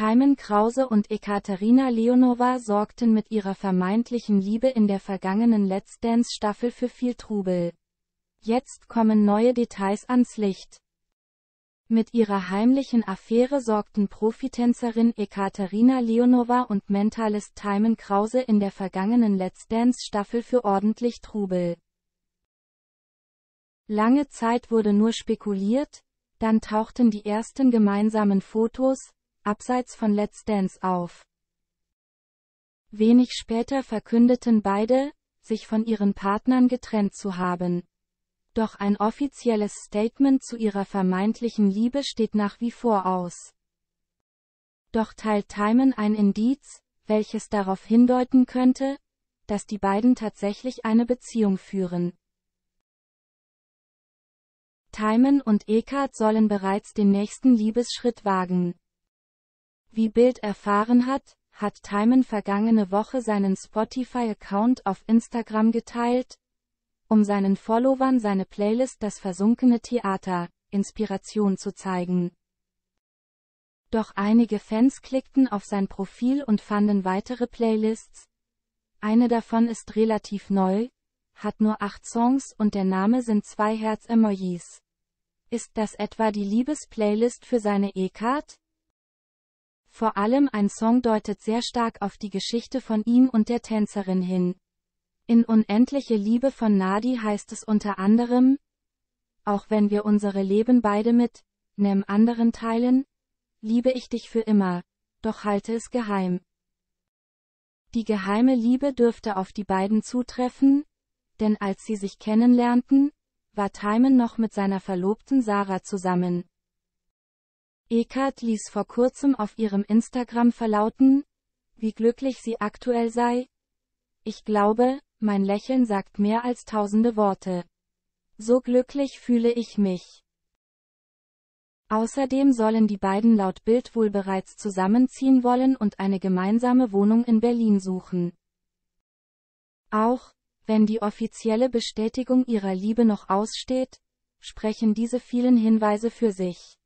Timon Krause und Ekaterina Leonova sorgten mit ihrer vermeintlichen Liebe in der vergangenen Let's Dance-Staffel für viel Trubel. Jetzt kommen neue Details ans Licht. Mit ihrer heimlichen Affäre sorgten Profitänzerin Ekaterina Leonova und Mentalist Timon Krause in der vergangenen Let's Dance-Staffel für ordentlich Trubel. Lange Zeit wurde nur spekuliert, dann tauchten die ersten gemeinsamen Fotos, abseits von Let's Dance auf. Wenig später verkündeten beide, sich von ihren Partnern getrennt zu haben. Doch ein offizielles Statement zu ihrer vermeintlichen Liebe steht nach wie vor aus. Doch teilt Timon ein Indiz, welches darauf hindeuten könnte, dass die beiden tatsächlich eine Beziehung führen. Timon und Eckart sollen bereits den nächsten Liebesschritt wagen. Wie Bild erfahren hat, hat Timon vergangene Woche seinen Spotify-Account auf Instagram geteilt, um seinen Followern seine Playlist Das versunkene Theater, Inspiration zu zeigen. Doch einige Fans klickten auf sein Profil und fanden weitere Playlists. Eine davon ist relativ neu, hat nur acht Songs und der Name sind zwei Herz-Emojis. Ist das etwa die Liebes-Playlist für seine E-Card? Vor allem ein Song deutet sehr stark auf die Geschichte von ihm und der Tänzerin hin. In Unendliche Liebe von Nadi heißt es unter anderem, auch wenn wir unsere Leben beide mit, nem anderen teilen, liebe ich dich für immer, doch halte es geheim. Die geheime Liebe dürfte auf die beiden zutreffen, denn als sie sich kennenlernten, war Timon noch mit seiner Verlobten Sarah zusammen. Eckart ließ vor kurzem auf ihrem Instagram verlauten, wie glücklich sie aktuell sei. Ich glaube, mein Lächeln sagt mehr als tausende Worte. So glücklich fühle ich mich. Außerdem sollen die beiden laut Bild wohl bereits zusammenziehen wollen und eine gemeinsame Wohnung in Berlin suchen. Auch, wenn die offizielle Bestätigung ihrer Liebe noch aussteht, sprechen diese vielen Hinweise für sich.